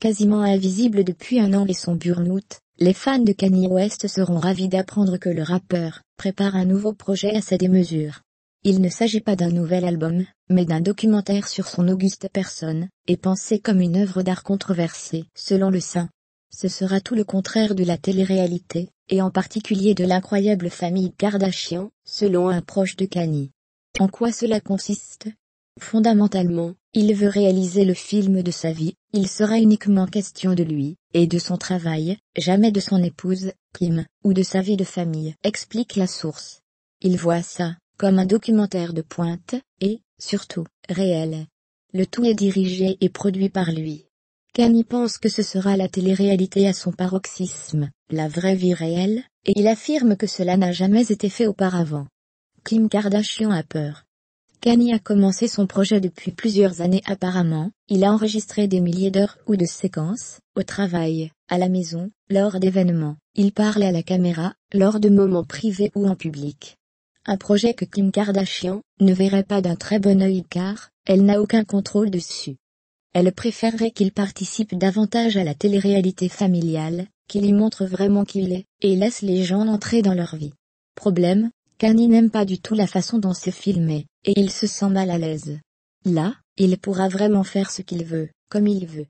quasiment invisible depuis un an et son burn-out, les fans de Kanye West seront ravis d'apprendre que le rappeur prépare un nouveau projet à sa démesure. Il ne s'agit pas d'un nouvel album, mais d'un documentaire sur son auguste personne, et pensé comme une œuvre d'art controversée, selon le saint. Ce sera tout le contraire de la télé-réalité, et en particulier de l'incroyable famille Kardashian, selon un proche de Kanye. En quoi cela consiste Fondamentalement, il veut réaliser le film de sa vie, il sera uniquement question de lui, et de son travail, jamais de son épouse, Kim, ou de sa vie de famille, explique la source. Il voit ça, comme un documentaire de pointe, et, surtout, réel. Le tout est dirigé et produit par lui. Kanye pense que ce sera la télé-réalité à son paroxysme, la vraie vie réelle, et il affirme que cela n'a jamais été fait auparavant. Kim Kardashian a peur. Kanye a commencé son projet depuis plusieurs années apparemment, il a enregistré des milliers d'heures ou de séquences, au travail, à la maison, lors d'événements, il parle à la caméra, lors de moments privés ou en public. Un projet que Kim Kardashian ne verrait pas d'un très bon œil car elle n'a aucun contrôle dessus. Elle préférerait qu'il participe davantage à la télé-réalité familiale, qu'il y montre vraiment qui il est, et laisse les gens entrer dans leur vie. Problème, Kanye n'aime pas du tout la façon dont c'est filmé, et il se sent mal à l'aise. Là, il pourra vraiment faire ce qu'il veut, comme il veut.